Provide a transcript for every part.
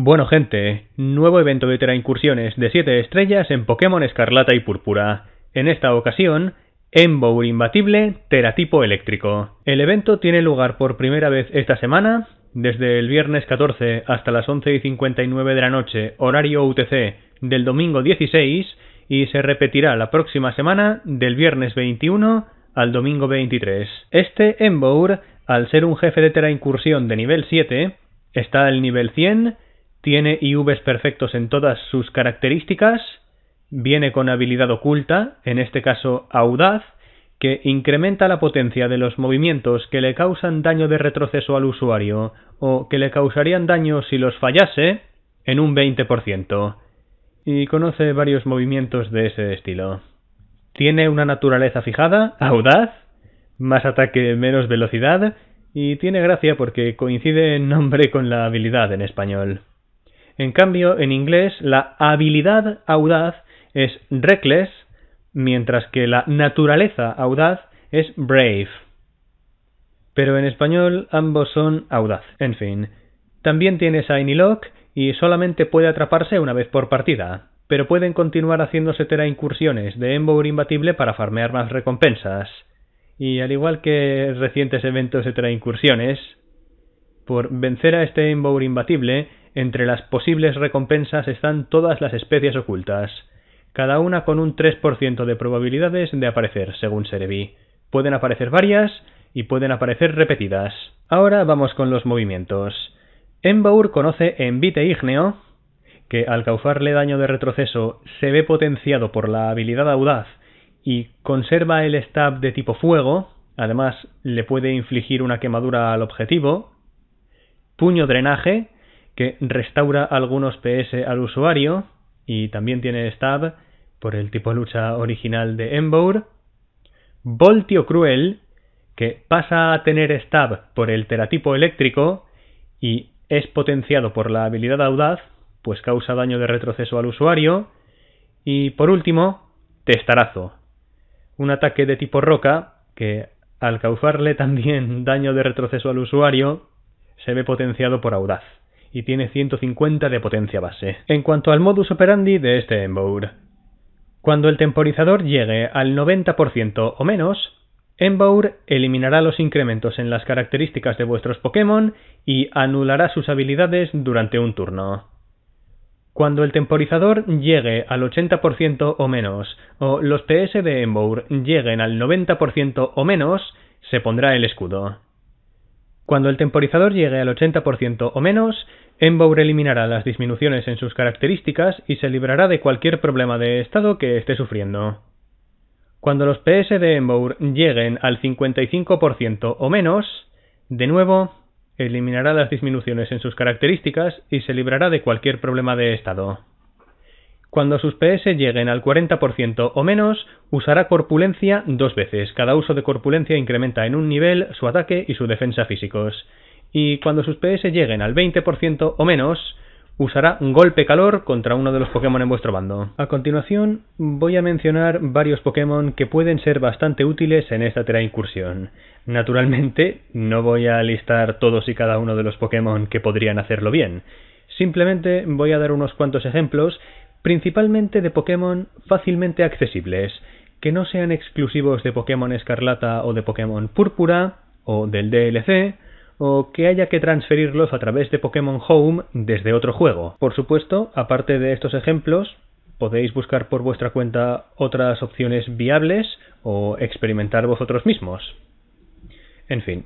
Bueno gente, nuevo evento de Tera Incursiones de 7 estrellas en Pokémon Escarlata y Púrpura. En esta ocasión, Embour Imbatible Teratipo Eléctrico. El evento tiene lugar por primera vez esta semana, desde el viernes 14 hasta las 11 y 59 de la noche, horario UTC, del domingo 16, y se repetirá la próxima semana del viernes 21 al domingo 23. Este Embour, al ser un jefe de Tera Incursión de nivel 7, está al nivel 100 tiene IVs perfectos en todas sus características, viene con habilidad oculta, en este caso audaz, que incrementa la potencia de los movimientos que le causan daño de retroceso al usuario o que le causarían daño si los fallase en un 20%. Y conoce varios movimientos de ese estilo. Tiene una naturaleza fijada, audaz, más ataque, menos velocidad, y tiene gracia porque coincide en nombre con la habilidad en español. En cambio, en inglés, la habilidad audaz es reckless, mientras que la naturaleza audaz es brave. Pero en español ambos son audaz. En fin, también tiene Shiny Lock y solamente puede atraparse una vez por partida, pero pueden continuar haciéndose tera incursiones de Embour imbatible para farmear más recompensas. Y al igual que recientes eventos de tera incursiones, por vencer a este Embour imbatible, entre las posibles recompensas están todas las especies ocultas, cada una con un 3% de probabilidades de aparecer, según Serebi. Pueden aparecer varias y pueden aparecer repetidas. Ahora vamos con los movimientos. Embaur conoce Envite Igneo, que al causarle daño de retroceso se ve potenciado por la habilidad audaz y conserva el stab de tipo fuego, además le puede infligir una quemadura al objetivo. Puño drenaje, que restaura algunos PS al usuario y también tiene stab por el tipo lucha original de Embour. Voltio Cruel, que pasa a tener stab por el teratipo eléctrico y es potenciado por la habilidad audaz, pues causa daño de retroceso al usuario. Y por último, Testarazo, un ataque de tipo roca que al causarle también daño de retroceso al usuario, se ve potenciado por audaz y tiene 150 de potencia base. En cuanto al modus operandi de este Embour, cuando el temporizador llegue al 90% o menos, Embour eliminará los incrementos en las características de vuestros Pokémon y anulará sus habilidades durante un turno. Cuando el temporizador llegue al 80% o menos, o los TS de Embour lleguen al 90% o menos, se pondrá el escudo. Cuando el temporizador llegue al 80% o menos, Embour eliminará las disminuciones en sus características y se librará de cualquier problema de estado que esté sufriendo. Cuando los PS de Embour lleguen al 55% o menos, de nuevo, eliminará las disminuciones en sus características y se librará de cualquier problema de estado. Cuando sus PS lleguen al 40% o menos, usará corpulencia dos veces. Cada uso de corpulencia incrementa en un nivel su ataque y su defensa físicos. Y cuando sus PS lleguen al 20% o menos, usará un golpe calor contra uno de los Pokémon en vuestro bando. A continuación, voy a mencionar varios Pokémon que pueden ser bastante útiles en esta tera incursión. Naturalmente, no voy a listar todos y cada uno de los Pokémon que podrían hacerlo bien. Simplemente voy a dar unos cuantos ejemplos principalmente de Pokémon fácilmente accesibles, que no sean exclusivos de Pokémon Escarlata o de Pokémon Púrpura, o del DLC, o que haya que transferirlos a través de Pokémon Home desde otro juego. Por supuesto, aparte de estos ejemplos, podéis buscar por vuestra cuenta otras opciones viables o experimentar vosotros mismos. En fin,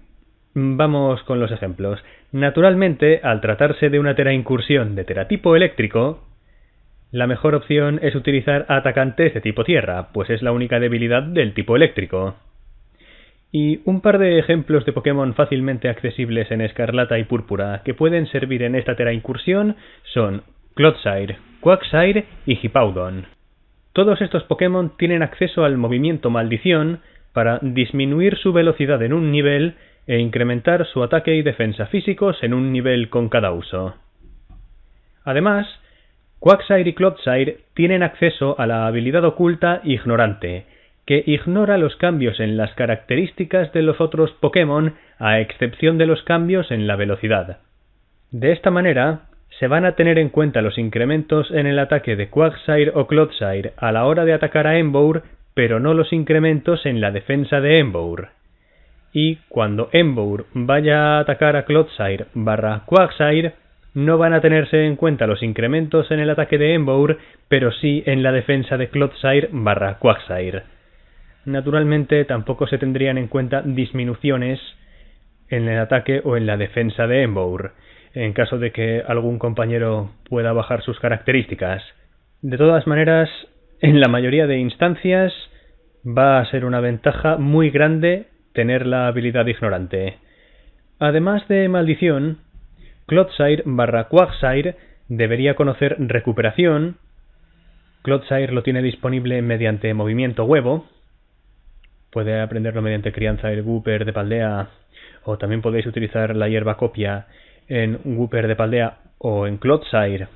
vamos con los ejemplos. Naturalmente, al tratarse de una tera incursión de teratipo eléctrico, la mejor opción es utilizar atacantes de tipo tierra, pues es la única debilidad del tipo eléctrico. Y un par de ejemplos de Pokémon fácilmente accesibles en Escarlata y Púrpura que pueden servir en esta Tera Incursión son Clodsire, Quagsire y Hippowdon. Todos estos Pokémon tienen acceso al movimiento Maldición para disminuir su velocidad en un nivel e incrementar su ataque y defensa físicos en un nivel con cada uso. Además, Quagsire y Clodsire tienen acceso a la habilidad oculta Ignorante, que ignora los cambios en las características de los otros Pokémon a excepción de los cambios en la velocidad. De esta manera, se van a tener en cuenta los incrementos en el ataque de Quagsire o Clodsire a la hora de atacar a Embour, pero no los incrementos en la defensa de Embour. Y cuando Embour vaya a atacar a Clodsire barra Quagsire, no van a tenerse en cuenta los incrementos en el ataque de Embour, pero sí en la defensa de Clothsire barra Quagsire. Naturalmente tampoco se tendrían en cuenta disminuciones en el ataque o en la defensa de Embour, en caso de que algún compañero pueda bajar sus características. De todas maneras, en la mayoría de instancias va a ser una ventaja muy grande tener la habilidad ignorante. Además de maldición, Clotsire barra Quagsire debería conocer recuperación. Clotsire lo tiene disponible mediante movimiento huevo. Puede aprenderlo mediante crianza el Wooper de Paldea o también podéis utilizar la hierba copia en Wooper de Paldea o en Clotsire.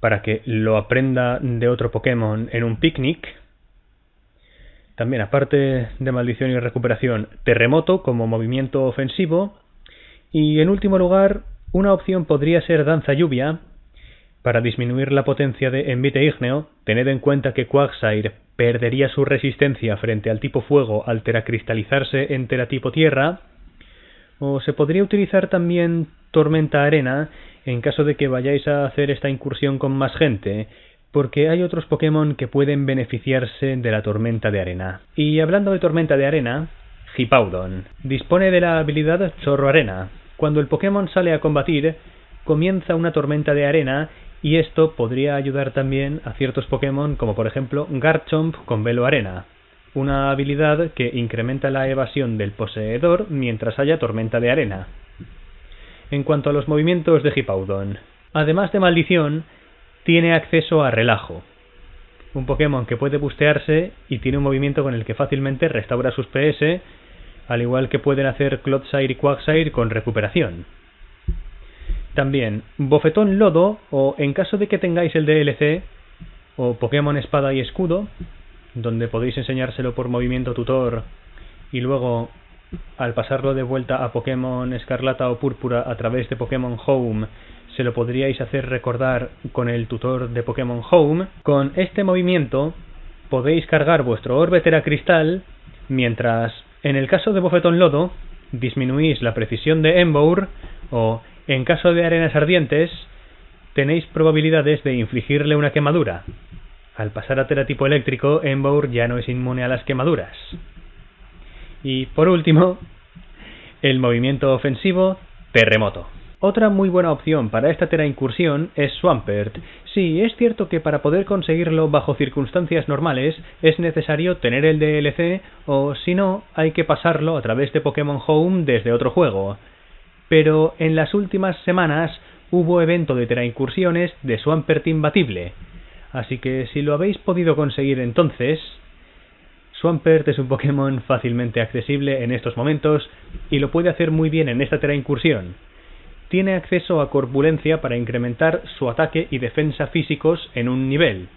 para que lo aprenda de otro Pokémon en un picnic. También aparte de maldición y recuperación, terremoto como movimiento ofensivo. Y en último lugar, una opción podría ser danza lluvia. Para disminuir la potencia de envite Igneo. tened en cuenta que Quagsire perdería su resistencia frente al tipo fuego al teracristalizarse en tipo tierra. O se podría utilizar también tormenta arena en caso de que vayáis a hacer esta incursión con más gente, porque hay otros Pokémon que pueden beneficiarse de la tormenta de arena. Y hablando de tormenta de arena, Hipaudon dispone de la habilidad Chorro Arena, cuando el Pokémon sale a combatir, comienza una tormenta de arena y esto podría ayudar también a ciertos Pokémon como por ejemplo Garchomp con velo arena, una habilidad que incrementa la evasión del poseedor mientras haya tormenta de arena. En cuanto a los movimientos de Hippowdon, además de maldición, tiene acceso a relajo, un Pokémon que puede bustearse y tiene un movimiento con el que fácilmente restaura sus PS al igual que pueden hacer Clodsire y Quagsire con recuperación. También, Bofetón Lodo, o en caso de que tengáis el DLC, o Pokémon Espada y Escudo, donde podéis enseñárselo por movimiento tutor y luego al pasarlo de vuelta a Pokémon Escarlata o Púrpura a través de Pokémon Home, se lo podríais hacer recordar con el tutor de Pokémon Home. Con este movimiento podéis cargar vuestro orbe Cristal mientras en el caso de bofetón lodo, disminuís la precisión de Embour o, en caso de arenas ardientes, tenéis probabilidades de infligirle una quemadura. Al pasar a teratipo eléctrico, Embour ya no es inmune a las quemaduras. Y por último, el movimiento ofensivo terremoto. Otra muy buena opción para esta Tera incursión es Swampert. Sí, es cierto que para poder conseguirlo bajo circunstancias normales es necesario tener el DLC o si no, hay que pasarlo a través de Pokémon Home desde otro juego. Pero en las últimas semanas hubo evento de Tera incursiones de Swampert imbatible. Así que si lo habéis podido conseguir entonces, Swampert es un Pokémon fácilmente accesible en estos momentos y lo puede hacer muy bien en esta Tera incursión tiene acceso a corpulencia para incrementar su ataque y defensa físicos en un nivel.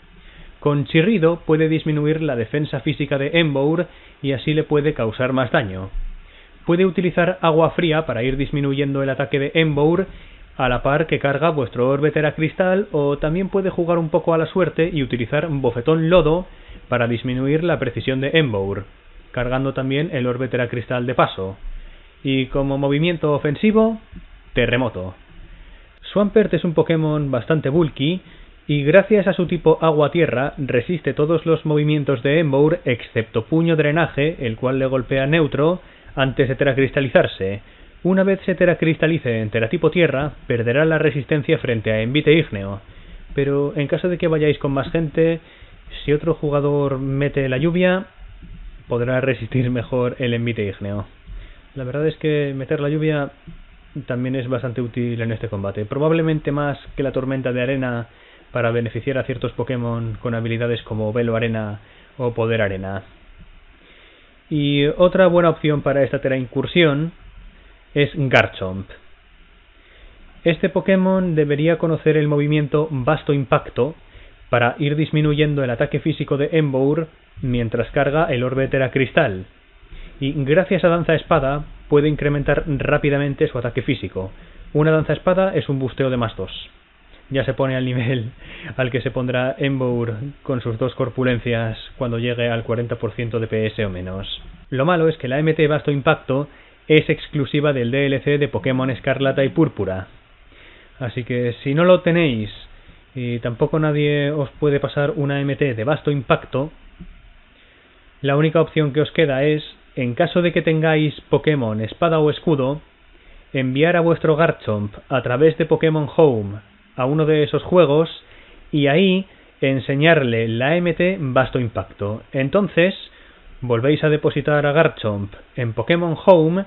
Con chirrido puede disminuir la defensa física de Embour y así le puede causar más daño. Puede utilizar agua fría para ir disminuyendo el ataque de Embour a la par que carga vuestro a Cristal... o también puede jugar un poco a la suerte y utilizar bofetón lodo para disminuir la precisión de Embour, cargando también el a Cristal de paso. Y como movimiento ofensivo, Terremoto. Swampert es un Pokémon bastante bulky y gracias a su tipo agua-tierra resiste todos los movimientos de Embour excepto puño drenaje, el cual le golpea neutro antes de teracristalizarse. Una vez se teracristalice en teratipo tierra, perderá la resistencia frente a envite ígneo. Pero en caso de que vayáis con más gente, si otro jugador mete la lluvia, podrá resistir mejor el envite ígneo. La verdad es que meter la lluvia también es bastante útil en este combate. Probablemente más que la tormenta de arena para beneficiar a ciertos Pokémon con habilidades como Velo Arena o Poder Arena. Y otra buena opción para esta Tera Incursión es Garchomp. Este Pokémon debería conocer el movimiento Vasto Impacto para ir disminuyendo el ataque físico de Embour mientras carga el orbe Tera Cristal. Y gracias a Danza Espada puede incrementar rápidamente su ataque físico. Una danza espada es un busteo de más dos. Ya se pone al nivel al que se pondrá Embour con sus dos corpulencias cuando llegue al 40% de PS o menos. Lo malo es que la MT Vasto Impacto es exclusiva del DLC de Pokémon Escarlata y Púrpura. Así que si no lo tenéis y tampoco nadie os puede pasar una MT de vasto impacto, la única opción que os queda es en caso de que tengáis Pokémon Espada o Escudo, enviar a vuestro Garchomp a través de Pokémon Home a uno de esos juegos y ahí enseñarle la MT Vasto Impacto. Entonces, volvéis a depositar a Garchomp en Pokémon Home,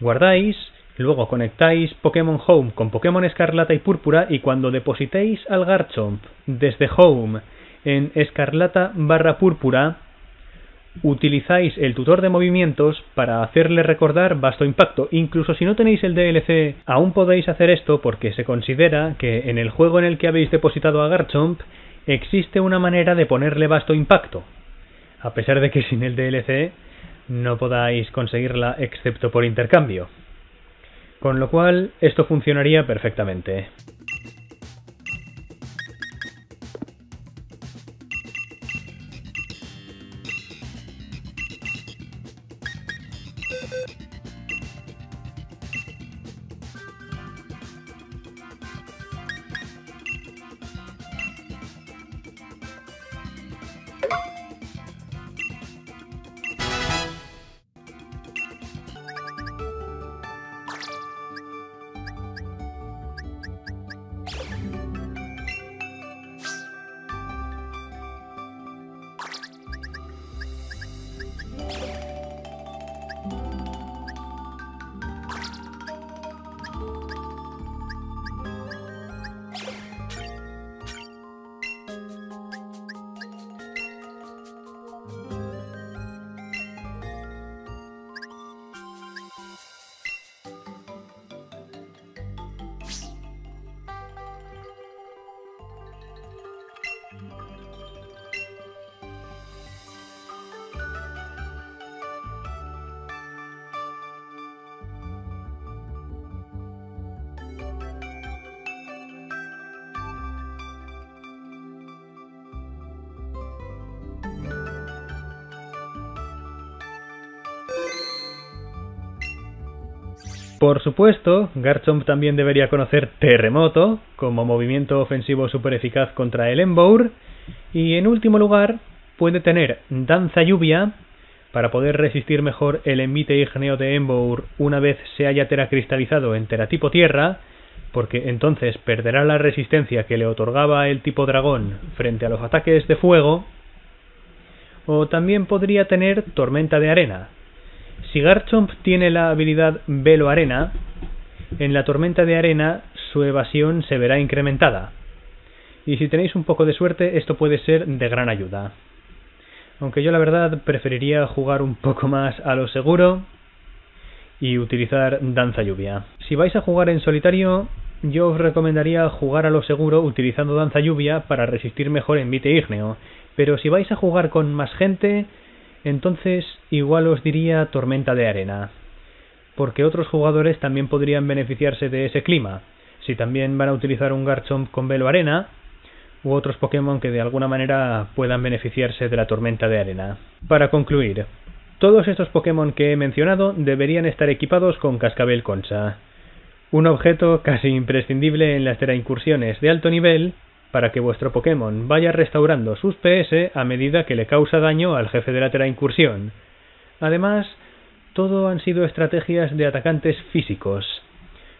guardáis, luego conectáis Pokémon Home con Pokémon Escarlata y Púrpura y cuando depositéis al Garchomp desde Home en Escarlata barra Púrpura, utilizáis el tutor de movimientos para hacerle recordar vasto impacto. Incluso si no tenéis el DLC, aún podéis hacer esto porque se considera que en el juego en el que habéis depositado a Garchomp existe una manera de ponerle vasto impacto. A pesar de que sin el DLC no podáis conseguirla excepto por intercambio. Con lo cual, esto funcionaría perfectamente. Por supuesto, Garchomp también debería conocer Terremoto como movimiento ofensivo super eficaz contra el Embour. Y en último lugar, puede tener Danza Lluvia para poder resistir mejor el emite ígneo de Embour una vez se haya teracristalizado en teratipo tierra, porque entonces perderá la resistencia que le otorgaba el tipo dragón frente a los ataques de fuego. O también podría tener Tormenta de Arena, si Garchomp tiene la habilidad Velo Arena, en la tormenta de arena su evasión se verá incrementada. Y si tenéis un poco de suerte, esto puede ser de gran ayuda. Aunque yo la verdad preferiría jugar un poco más a lo seguro y utilizar danza lluvia. Si vais a jugar en solitario, yo os recomendaría jugar a lo seguro utilizando danza lluvia para resistir mejor en Vite ígneo. Pero si vais a jugar con más gente, entonces igual os diría tormenta de arena, porque otros jugadores también podrían beneficiarse de ese clima. Si también van a utilizar un Garchomp con velo arena, u otros Pokémon que de alguna manera puedan beneficiarse de la tormenta de arena. Para concluir, todos estos Pokémon que he mencionado deberían estar equipados con Cascabel Concha, un objeto casi imprescindible en las incursiones de alto nivel para que vuestro Pokémon vaya restaurando sus PS a medida que le causa daño al jefe de la Tera Incursión. Además, todo han sido estrategias de atacantes físicos,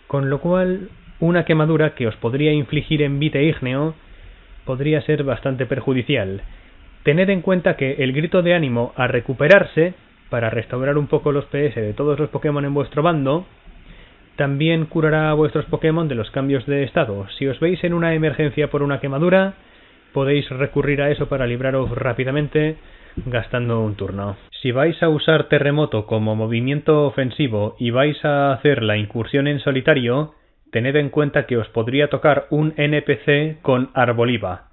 con lo cual una quemadura que os podría infligir en vite ígneo podría ser bastante perjudicial. Tened en cuenta que el grito de ánimo a recuperarse, para restaurar un poco los PS de todos los Pokémon en vuestro bando, también curará a vuestros Pokémon de los cambios de estado. Si os veis en una emergencia por una quemadura, podéis recurrir a eso para libraros rápidamente gastando un turno. Si vais a usar terremoto como movimiento ofensivo y vais a hacer la incursión en solitario, tened en cuenta que os podría tocar un NPC con arboliva,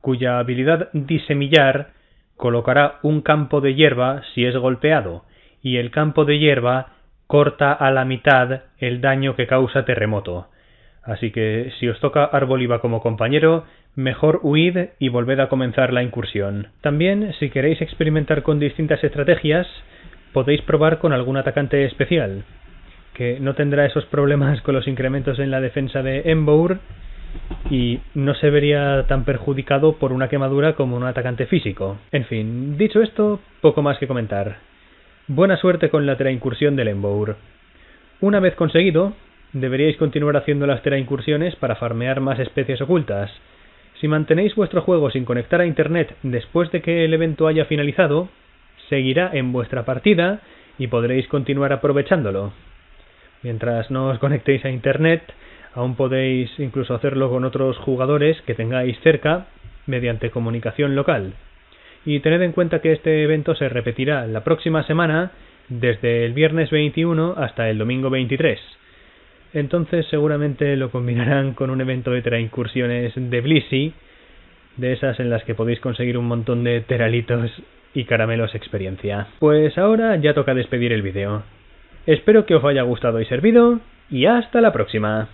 cuya habilidad disemillar colocará un campo de hierba si es golpeado, y el campo de hierba corta a la mitad el daño que causa terremoto. Así que si os toca Arboliva como compañero, mejor huid y volved a comenzar la incursión. También, si queréis experimentar con distintas estrategias, podéis probar con algún atacante especial, que no tendrá esos problemas con los incrementos en la defensa de Embour y no se vería tan perjudicado por una quemadura como un atacante físico. En fin, dicho esto, poco más que comentar. Buena suerte con la teraincursión del Embour. Una vez conseguido, deberíais continuar haciendo las teraincursiones para farmear más especies ocultas. Si mantenéis vuestro juego sin conectar a internet después de que el evento haya finalizado, seguirá en vuestra partida y podréis continuar aprovechándolo. Mientras no os conectéis a internet, aún podéis incluso hacerlo con otros jugadores que tengáis cerca mediante comunicación local y tened en cuenta que este evento se repetirá la próxima semana desde el viernes 21 hasta el domingo 23. Entonces seguramente lo combinarán con un evento de incursiones de Blissy, de esas en las que podéis conseguir un montón de teralitos y caramelos experiencia. Pues ahora ya toca despedir el vídeo. Espero que os haya gustado y servido, y hasta la próxima.